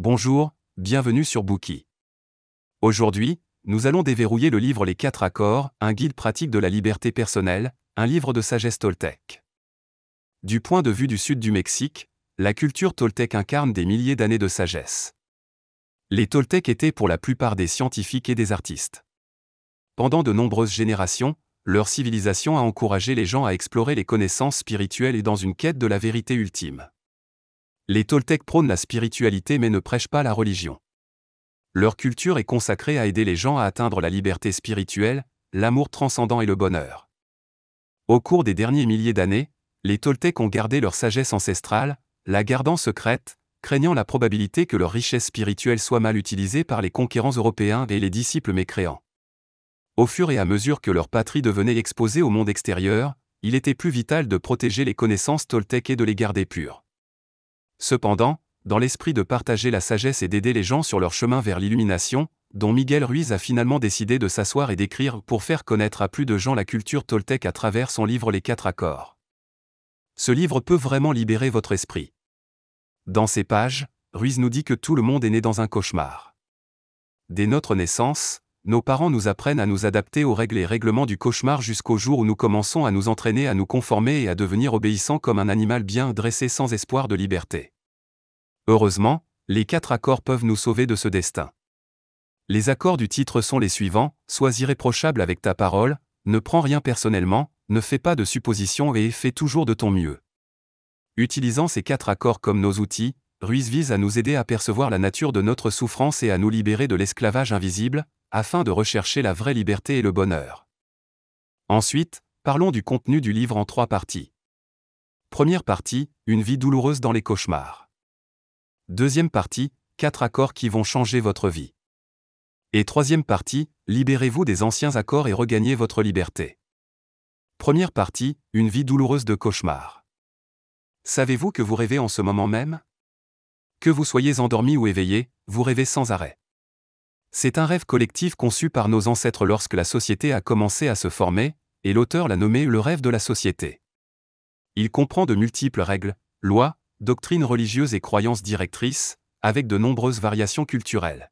Bonjour, bienvenue sur Bookie. Aujourd'hui, nous allons déverrouiller le livre Les quatre accords, un guide pratique de la liberté personnelle, un livre de sagesse toltèque. Du point de vue du sud du Mexique, la culture toltèque incarne des milliers d'années de sagesse. Les toltèques étaient pour la plupart des scientifiques et des artistes. Pendant de nombreuses générations, leur civilisation a encouragé les gens à explorer les connaissances spirituelles et dans une quête de la vérité ultime. Les Toltecs prônent la spiritualité mais ne prêchent pas la religion. Leur culture est consacrée à aider les gens à atteindre la liberté spirituelle, l'amour transcendant et le bonheur. Au cours des derniers milliers d'années, les Toltecs ont gardé leur sagesse ancestrale, la gardant secrète, craignant la probabilité que leur richesse spirituelle soit mal utilisée par les conquérants européens et les disciples mécréants. Au fur et à mesure que leur patrie devenait exposée au monde extérieur, il était plus vital de protéger les connaissances toltèques et de les garder pures. Cependant, dans l'esprit de partager la sagesse et d'aider les gens sur leur chemin vers l'illumination, dont Miguel Ruiz a finalement décidé de s'asseoir et d'écrire pour faire connaître à plus de gens la culture toltèque à travers son livre Les Quatre Accords. Ce livre peut vraiment libérer votre esprit. Dans ses pages, Ruiz nous dit que tout le monde est né dans un cauchemar. Dès notre naissance, nos parents nous apprennent à nous adapter aux règles et règlements du cauchemar jusqu'au jour où nous commençons à nous entraîner à nous conformer et à devenir obéissants comme un animal bien dressé sans espoir de liberté. Heureusement, les quatre accords peuvent nous sauver de ce destin. Les accords du titre sont les suivants, sois irréprochable avec ta parole, ne prends rien personnellement, ne fais pas de suppositions et fais toujours de ton mieux. Utilisant ces quatre accords comme nos outils, Ruiz vise à nous aider à percevoir la nature de notre souffrance et à nous libérer de l'esclavage invisible, afin de rechercher la vraie liberté et le bonheur. Ensuite, parlons du contenu du livre en trois parties. Première partie, une vie douloureuse dans les cauchemars. Deuxième partie, quatre accords qui vont changer votre vie. Et troisième partie, libérez-vous des anciens accords et regagnez votre liberté. Première partie, une vie douloureuse de cauchemars. Savez-vous que vous rêvez en ce moment même Que vous soyez endormi ou éveillé, vous rêvez sans arrêt. C'est un rêve collectif conçu par nos ancêtres lorsque la société a commencé à se former, et l'auteur l'a nommé le rêve de la société. Il comprend de multiples règles, lois, doctrines religieuses et croyances directrices, avec de nombreuses variations culturelles.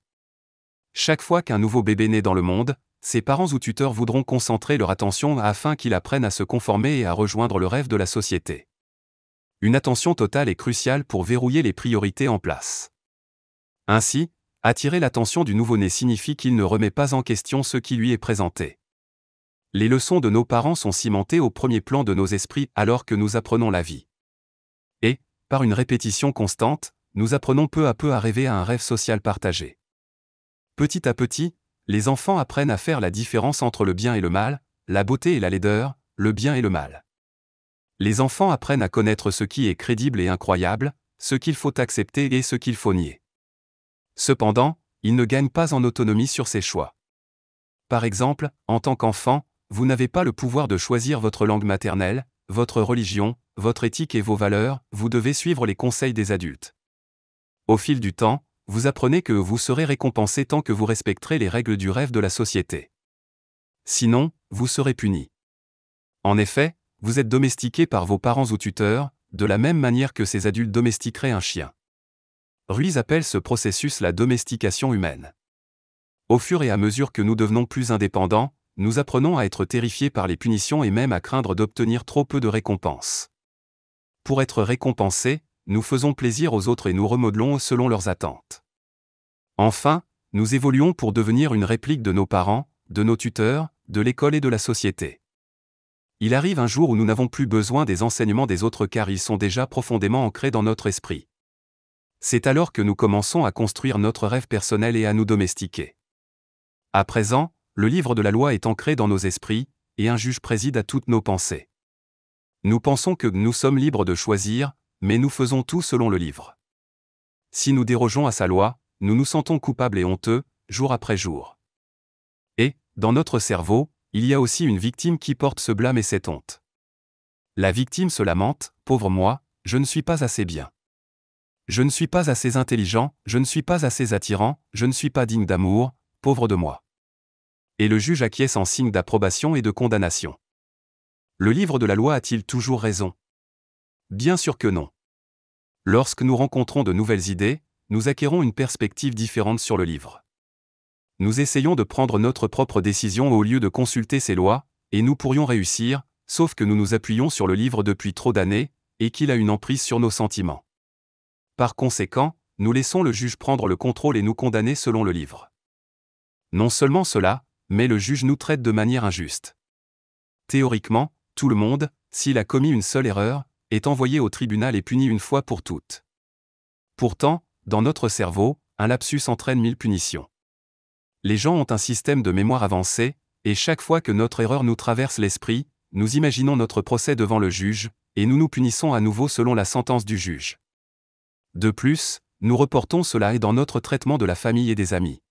Chaque fois qu'un nouveau bébé naît dans le monde, ses parents ou tuteurs voudront concentrer leur attention afin qu'il apprenne à se conformer et à rejoindre le rêve de la société. Une attention totale est cruciale pour verrouiller les priorités en place. Ainsi, Attirer l'attention du nouveau-né signifie qu'il ne remet pas en question ce qui lui est présenté. Les leçons de nos parents sont cimentées au premier plan de nos esprits alors que nous apprenons la vie. Et, par une répétition constante, nous apprenons peu à peu à rêver à un rêve social partagé. Petit à petit, les enfants apprennent à faire la différence entre le bien et le mal, la beauté et la laideur, le bien et le mal. Les enfants apprennent à connaître ce qui est crédible et incroyable, ce qu'il faut accepter et ce qu'il faut nier. Cependant, il ne gagne pas en autonomie sur ses choix. Par exemple, en tant qu'enfant, vous n'avez pas le pouvoir de choisir votre langue maternelle, votre religion, votre éthique et vos valeurs, vous devez suivre les conseils des adultes. Au fil du temps, vous apprenez que vous serez récompensé tant que vous respecterez les règles du rêve de la société. Sinon, vous serez puni. En effet, vous êtes domestiqué par vos parents ou tuteurs, de la même manière que ces adultes domestiqueraient un chien. Ruiz appelle ce processus la domestication humaine. Au fur et à mesure que nous devenons plus indépendants, nous apprenons à être terrifiés par les punitions et même à craindre d'obtenir trop peu de récompenses. Pour être récompensés, nous faisons plaisir aux autres et nous remodelons selon leurs attentes. Enfin, nous évoluons pour devenir une réplique de nos parents, de nos tuteurs, de l'école et de la société. Il arrive un jour où nous n'avons plus besoin des enseignements des autres car ils sont déjà profondément ancrés dans notre esprit. C'est alors que nous commençons à construire notre rêve personnel et à nous domestiquer. À présent, le livre de la loi est ancré dans nos esprits, et un juge préside à toutes nos pensées. Nous pensons que nous sommes libres de choisir, mais nous faisons tout selon le livre. Si nous dérogeons à sa loi, nous nous sentons coupables et honteux, jour après jour. Et, dans notre cerveau, il y a aussi une victime qui porte ce blâme et cette honte. La victime se lamente, pauvre moi, je ne suis pas assez bien. Je ne suis pas assez intelligent, je ne suis pas assez attirant, je ne suis pas digne d'amour, pauvre de moi. Et le juge acquiesce en signe d'approbation et de condamnation. Le livre de la loi a-t-il toujours raison Bien sûr que non. Lorsque nous rencontrons de nouvelles idées, nous acquérons une perspective différente sur le livre. Nous essayons de prendre notre propre décision au lieu de consulter ces lois, et nous pourrions réussir, sauf que nous nous appuyons sur le livre depuis trop d'années, et qu'il a une emprise sur nos sentiments. Par conséquent, nous laissons le juge prendre le contrôle et nous condamner selon le livre. Non seulement cela, mais le juge nous traite de manière injuste. Théoriquement, tout le monde, s'il a commis une seule erreur, est envoyé au tribunal et puni une fois pour toutes. Pourtant, dans notre cerveau, un lapsus entraîne mille punitions. Les gens ont un système de mémoire avancé, et chaque fois que notre erreur nous traverse l'esprit, nous imaginons notre procès devant le juge, et nous nous punissons à nouveau selon la sentence du juge. De plus, nous reportons cela et dans notre traitement de la famille et des amis.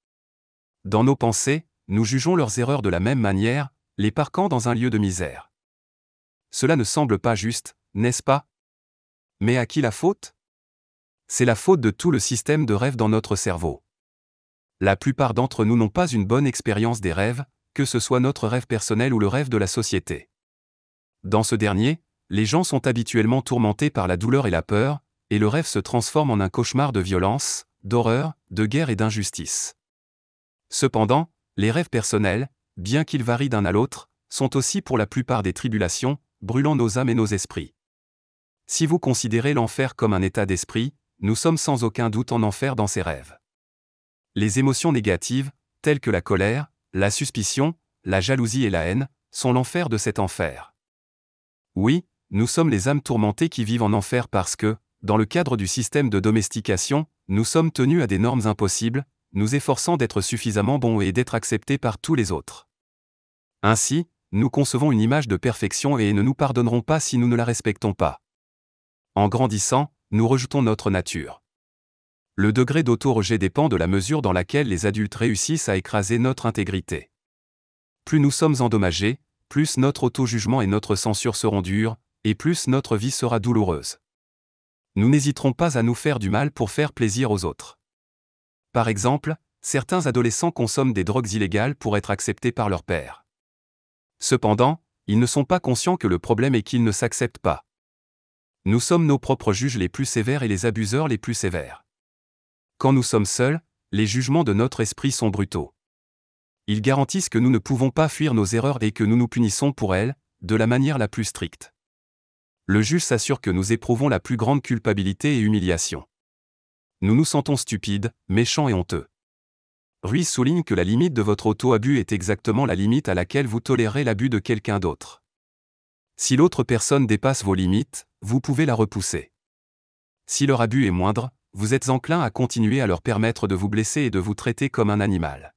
Dans nos pensées, nous jugeons leurs erreurs de la même manière, les parquant dans un lieu de misère. Cela ne semble pas juste, n'est-ce pas Mais à qui la faute C'est la faute de tout le système de rêve dans notre cerveau. La plupart d'entre nous n'ont pas une bonne expérience des rêves, que ce soit notre rêve personnel ou le rêve de la société. Dans ce dernier, les gens sont habituellement tourmentés par la douleur et la peur, et le rêve se transforme en un cauchemar de violence, d'horreur, de guerre et d'injustice. Cependant, les rêves personnels, bien qu'ils varient d'un à l'autre, sont aussi pour la plupart des tribulations, brûlant nos âmes et nos esprits. Si vous considérez l'enfer comme un état d'esprit, nous sommes sans aucun doute en enfer dans ces rêves. Les émotions négatives, telles que la colère, la suspicion, la jalousie et la haine, sont l'enfer de cet enfer. Oui, nous sommes les âmes tourmentées qui vivent en enfer parce que, dans le cadre du système de domestication, nous sommes tenus à des normes impossibles, nous efforçant d'être suffisamment bons et d'être acceptés par tous les autres. Ainsi, nous concevons une image de perfection et ne nous pardonnerons pas si nous ne la respectons pas. En grandissant, nous rejetons notre nature. Le degré dauto dépend de la mesure dans laquelle les adultes réussissent à écraser notre intégrité. Plus nous sommes endommagés, plus notre auto-jugement et notre censure seront durs, et plus notre vie sera douloureuse nous n'hésiterons pas à nous faire du mal pour faire plaisir aux autres. Par exemple, certains adolescents consomment des drogues illégales pour être acceptés par leur père. Cependant, ils ne sont pas conscients que le problème est qu'ils ne s'acceptent pas. Nous sommes nos propres juges les plus sévères et les abuseurs les plus sévères. Quand nous sommes seuls, les jugements de notre esprit sont brutaux. Ils garantissent que nous ne pouvons pas fuir nos erreurs et que nous nous punissons pour elles, de la manière la plus stricte le juge s'assure que nous éprouvons la plus grande culpabilité et humiliation. Nous nous sentons stupides, méchants et honteux. Ruiz souligne que la limite de votre auto-abus est exactement la limite à laquelle vous tolérez l'abus de quelqu'un d'autre. Si l'autre personne dépasse vos limites, vous pouvez la repousser. Si leur abus est moindre, vous êtes enclin à continuer à leur permettre de vous blesser et de vous traiter comme un animal.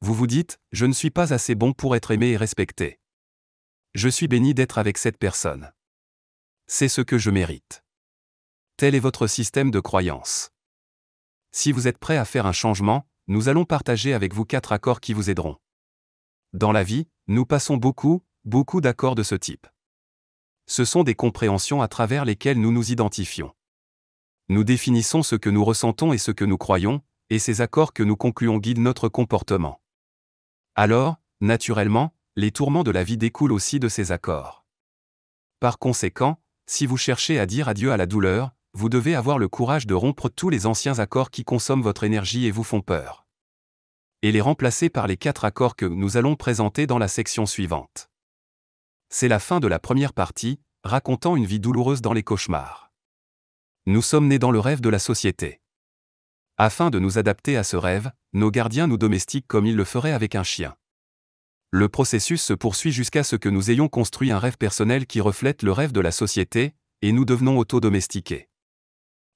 Vous vous dites, je ne suis pas assez bon pour être aimé et respecté. Je suis béni d'être avec cette personne. C'est ce que je mérite. Tel est votre système de croyance. Si vous êtes prêt à faire un changement, nous allons partager avec vous quatre accords qui vous aideront. Dans la vie, nous passons beaucoup, beaucoup d'accords de ce type. Ce sont des compréhensions à travers lesquelles nous nous identifions. Nous définissons ce que nous ressentons et ce que nous croyons, et ces accords que nous concluons guident notre comportement. Alors, naturellement, les tourments de la vie découlent aussi de ces accords. Par conséquent, si vous cherchez à dire adieu à la douleur, vous devez avoir le courage de rompre tous les anciens accords qui consomment votre énergie et vous font peur. Et les remplacer par les quatre accords que nous allons présenter dans la section suivante. C'est la fin de la première partie, racontant une vie douloureuse dans les cauchemars. Nous sommes nés dans le rêve de la société. Afin de nous adapter à ce rêve, nos gardiens nous domestiquent comme ils le feraient avec un chien. Le processus se poursuit jusqu'à ce que nous ayons construit un rêve personnel qui reflète le rêve de la société, et nous devenons autodomestiqués.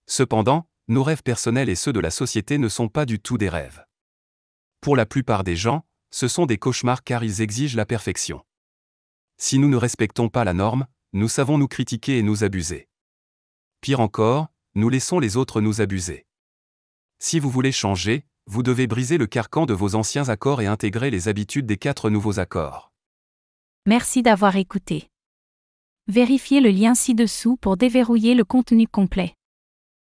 Cependant, nos rêves personnels et ceux de la société ne sont pas du tout des rêves. Pour la plupart des gens, ce sont des cauchemars car ils exigent la perfection. Si nous ne respectons pas la norme, nous savons nous critiquer et nous abuser. Pire encore, nous laissons les autres nous abuser. Si vous voulez changer, vous devez briser le carcan de vos anciens accords et intégrer les habitudes des quatre nouveaux accords. Merci d'avoir écouté. Vérifiez le lien ci-dessous pour déverrouiller le contenu complet.